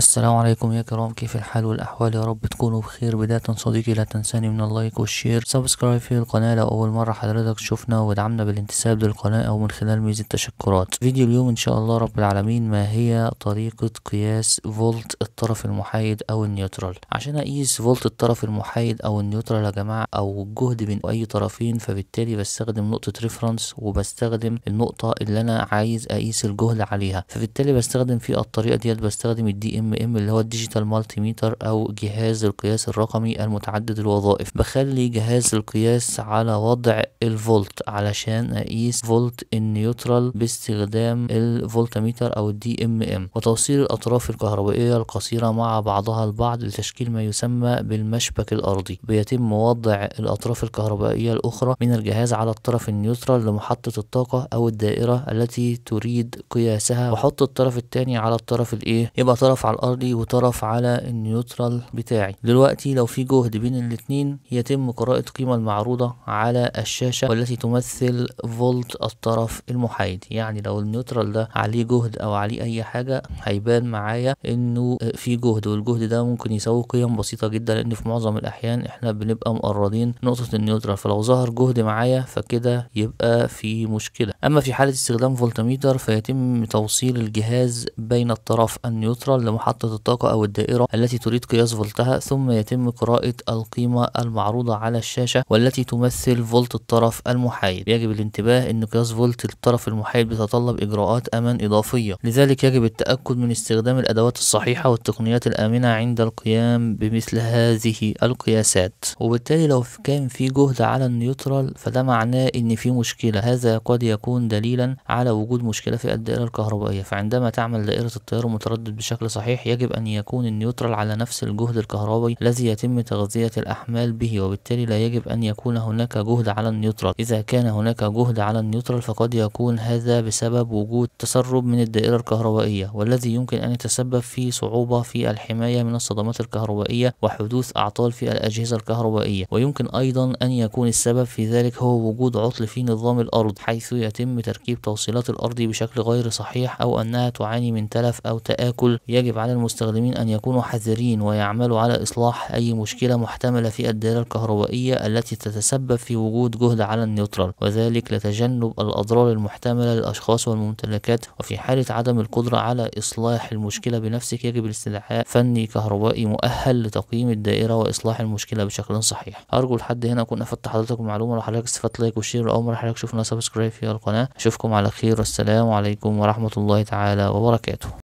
السلام عليكم يا كرام كيف الحال والاحوال يا رب تكونوا بخير بداية صديقي لا تنساني من اللايك والشير سبسكرايب في القناة لو اول مرة حضرتك تشوفنا ودعمنا بالانتساب للقناة او من خلال ميزة تشكرات فيديو اليوم ان شاء الله رب العالمين ما هي طريقة قياس فولت الطرف المحايد او النيوترال عشان اقيس فولت الطرف المحايد او النيوترال يا جماعة او الجهد بين اي طرفين فبالتالي بستخدم نقطة ريفرنس وبستخدم النقطة اللي انا عايز اقيس الجهد عليها فبالتالي بستخدم في الطريقة ديت بستخدم الدي ام ام ام اللي هو الديجيتال مالتي ميتر او جهاز القياس الرقمي المتعدد الوظائف بخلي جهاز القياس على وضع الفولت علشان اقيس فولت النيوترال باستخدام الفولتميتر او الدي ام ام وتوصيل الاطراف الكهربائيه القصيره مع بعضها البعض لتشكيل ما يسمى بالمشبك الارضي بيتم وضع الاطراف الكهربائيه الاخرى من الجهاز على الطرف النيوترال لمحطه الطاقه او الدائره التي تريد قياسها وحط الطرف الثاني على الطرف الايه يبقى طرف على الارضي وطرف على النيوترال بتاعي دلوقتي لو في جهد بين الاتنين يتم قراءة القيمة المعروضة على الشاشة والتي تمثل فولت الطرف المحايد يعني لو النيوترال ده عليه جهد او عليه اي حاجة هيبان معايا انه في جهد والجهد ده ممكن يساوي قيم بسيطة جدا لان في معظم الاحيان احنا بنبقى مقربين نقطة النيوترال فلو ظهر جهد معايا فكده يبقى في مشكلة اما في حالة استخدام فولتميتر فيتم توصيل الجهاز بين الطرف النيوترال محطة الطاقة أو الدائرة التي تريد قياس فولتها ثم يتم قراءة القيمة المعروضة على الشاشة والتي تمثل فولت الطرف المحايد يجب الانتباه أن قياس فولت الطرف المحايد بيتطلب إجراءات أمان إضافية لذلك يجب التأكد من استخدام الأدوات الصحيحة والتقنيات الآمنة عند القيام بمثل هذه القياسات وبالتالي لو كان في جهد على النيوترال فده معناه أن في مشكلة هذا قد يكون دليلا على وجود مشكلة في الدائرة الكهربائية فعندما تعمل دائرة التيار المتردد بشكل صحيح الصحيح يجب أن يكون النيوترال على نفس الجهد الكهربي الذي يتم تغذية الأحمال به وبالتالي لا يجب أن يكون هناك جهد على النيوترال إذا كان هناك جهد على النيوترال فقد يكون هذا بسبب وجود تسرب من الدائرة الكهربائية والذي يمكن أن يتسبب في صعوبة في الحماية من الصدمات الكهربائية وحدوث أعطال في الأجهزة الكهربائية ويمكن أيضا أن يكون السبب في ذلك هو وجود عطل في نظام الأرض حيث يتم تركيب توصيلات الأرض بشكل غير صحيح أو أنها تعاني من تلف أو تآكل يجب على المستخدمين أن يكونوا حذرين ويعملوا على إصلاح أي مشكلة محتملة في الدائرة الكهربائية التي تتسبب في وجود جهد على النيوترال وذلك لتجنب الأضرار المحتملة للأشخاص والممتلكات وفي حالة عدم القدرة على إصلاح المشكلة بنفسك يجب الاستدعاء فني كهربائي مؤهل لتقييم الدائرة وإصلاح المشكلة بشكل صحيح أرجو لحد هنا أكون أفدت حضرتك معلومة لو حضرتك استفدت لايك وشير أو حضرتك شوفنا سبسكرايب في القناة أشوفكم على خير والسلام عليكم ورحمة الله تعالى وبركاته